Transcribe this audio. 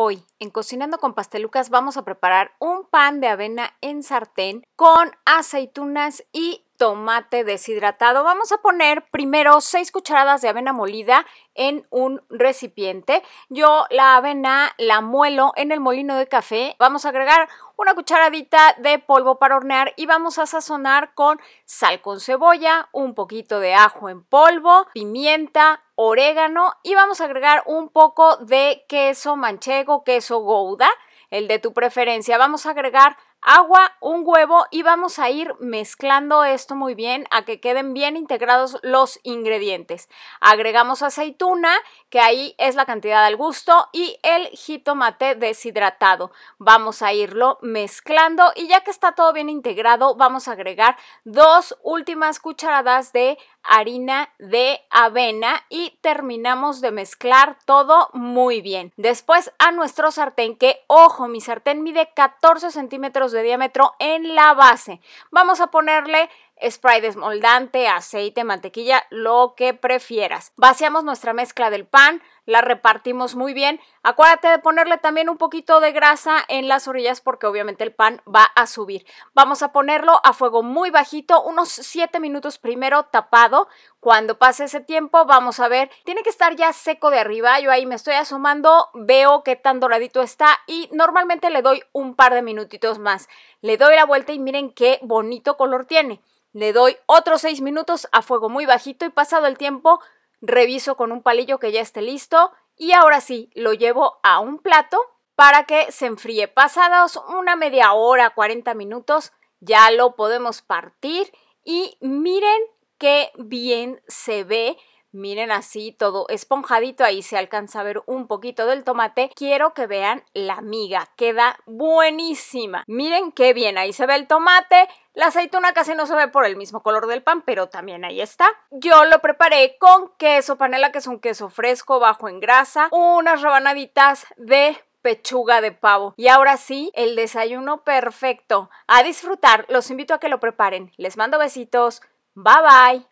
Hoy en Cocinando con Pastelucas vamos a preparar un pan de avena en sartén con aceitunas y tomate deshidratado. Vamos a poner primero 6 cucharadas de avena molida en un recipiente. Yo la avena la muelo en el molino de café. Vamos a agregar una cucharadita de polvo para hornear y vamos a sazonar con sal con cebolla, un poquito de ajo en polvo, pimienta, orégano y vamos a agregar un poco de queso manchego, queso gouda, el de tu preferencia. Vamos a agregar agua, un huevo y vamos a ir mezclando esto muy bien a que queden bien integrados los ingredientes. Agregamos aceituna, que ahí es la cantidad al gusto, y el jitomate deshidratado. Vamos a irlo mezclando y ya que está todo bien integrado, vamos a agregar dos últimas cucharadas de harina de avena y terminamos de mezclar todo muy bien. Después a nuestro sartén, que ojo, mi sartén mide 14 centímetros de diámetro en la base. Vamos a ponerle spray desmoldante, aceite, mantequilla, lo que prefieras. Vaciamos nuestra mezcla del pan, la repartimos muy bien. Acuérdate de ponerle también un poquito de grasa en las orillas porque obviamente el pan va a subir. Vamos a ponerlo a fuego muy bajito, unos 7 minutos primero tapado. Cuando pase ese tiempo vamos a ver, tiene que estar ya seco de arriba, yo ahí me estoy asomando, veo qué tan doradito está y normalmente le doy un par de minutitos más. Le doy la vuelta y miren qué bonito color tiene le doy otros 6 minutos a fuego muy bajito y pasado el tiempo reviso con un palillo que ya esté listo y ahora sí lo llevo a un plato para que se enfríe. Pasados una media hora, 40 minutos, ya lo podemos partir y miren qué bien se ve. Miren así todo esponjadito, ahí se alcanza a ver un poquito del tomate. Quiero que vean la miga, queda buenísima. Miren qué bien, ahí se ve el tomate, la aceituna casi no se ve por el mismo color del pan, pero también ahí está. Yo lo preparé con queso panela, que es un queso fresco, bajo en grasa, unas rebanaditas de pechuga de pavo. Y ahora sí, el desayuno perfecto. A disfrutar, los invito a que lo preparen. Les mando besitos. Bye bye.